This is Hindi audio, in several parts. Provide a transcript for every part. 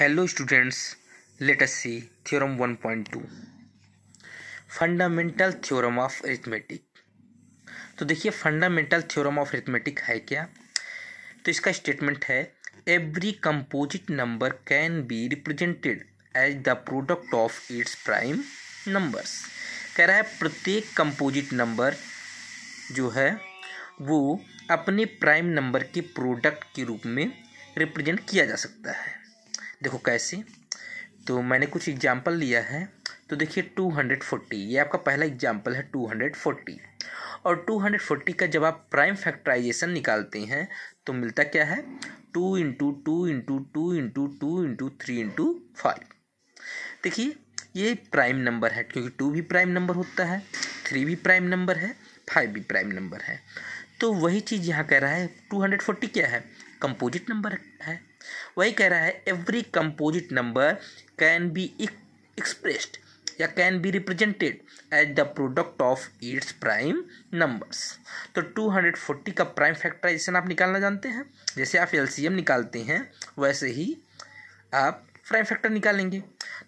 hello students let us see theorem 1.2 fundamental theorem of arithmetic तो देखिए फंडामेंटल थ्योरम ऑफ अरिथमेटिक है क्या तो इसका स्टेटमेंट है every composite number can be represented as the product of its prime numbers कह रहा है प्रत्येक कंपोजिट नंबर जो है वो अपने प्राइम नंबर के प्रोडक्ट के रूप में रिप्रेजेंट किया जा सकता है देखो कैसे तो मैंने कुछ एग्जाम्पल लिया है तो देखिए टू हंड्रेड फोर्टी ये आपका पहला एग्जाम्पल है टू हंड्रेड फोर्टी और टू हंड्रेड फोर्टी का जब आप प्राइम फैक्टराइजेशन निकालते हैं तो मिलता क्या है two into two into two into two into three into five देखिए ये प्राइम नंबर है क्योंकि टू भी प्राइम नंबर होता है थ्री भी प्राइम नंबर है फाइव भी प्राइम नंबर है तो वही चीज़ यहाँ कह रहा है टू हंड्रेड फोर्टी क्या है कंपोजिट नंबर है वही कह रहा है every composite number can be expressed या can be represented as the product of its prime numbers तो 240 का प्राइम फैक्टराइजेशन आप निकालना जानते हैं जैसे आप एल निकालते हैं वैसे ही आप प्राइम फैक्टर निकालेंगे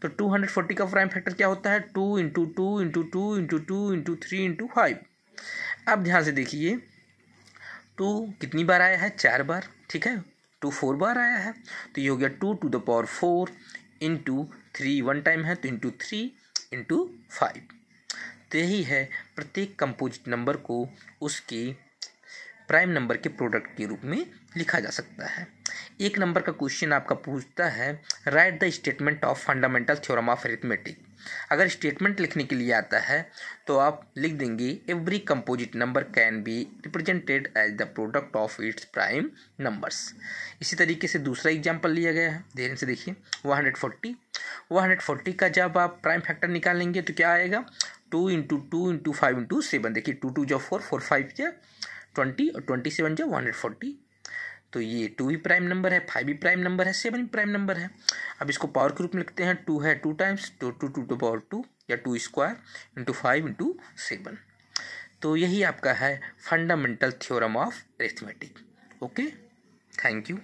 तो 240 का प्राइम फैक्टर क्या होता है two into two into two into two into three into five आप ध्यान से देखिए टू कितनी बार आया है चार बार ठीक है टू फोर बार आया है तो ये हो गया two two the power four into three one time है तो इंटू थ्री इंटू फाइव तो यही है प्रत्येक कंपोजिट नंबर को उसकी प्राइम नंबर के प्रोडक्ट के रूप में लिखा जा सकता है एक नंबर का क्वेश्चन आपका पूछता है write the statement of fundamental theorem of arithmetic अगर स्टेटमेंट लिखने के लिए आता है तो आप लिख देंगे every composite number can be represented as the product of its prime numbers इसी तरीके से दूसरा एग्जाम्पल लिया गया है ध्यान से देखिए one hundred forty one hundred forty का जब आप प्राइम फैक्टर निकालेंगे तो क्या आएगा two into two into five into seven देखिए टू टू जो फोर फोर फाइव या ट्वेंटी और ट्वेंटी सेवन जो वन हंड्रेड फोर्टी तो ये टू भी प्राइम नंबर है फाइव भी प्राइम नंबर है सेवन भी प्राइम नंबर है अब इसको पावर के रूप में लिखते हैं टू है two times two two two two power two या two square into five into seven तो यही आपका है fundamental theorem of arithmetic okay thank you